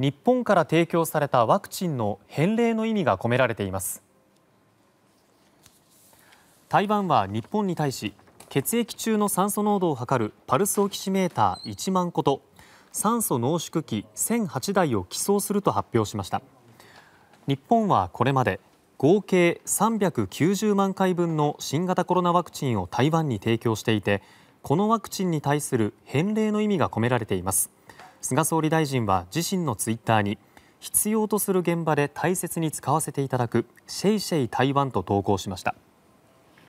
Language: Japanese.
日本から提供されたワクチンの返礼の意味が込められています台湾は日本に対し血液中の酸素濃度を測るパルスオキシメーター1万個と酸素濃縮器1008台を寄贈すると発表しました日本はこれまで合計390万回分の新型コロナワクチンを台湾に提供していてこのワクチンに対する返礼の意味が込められています菅総理大臣は自身のツイッターに必要とする現場で大切に使わせていただくシェイシェイ台湾と投稿しました。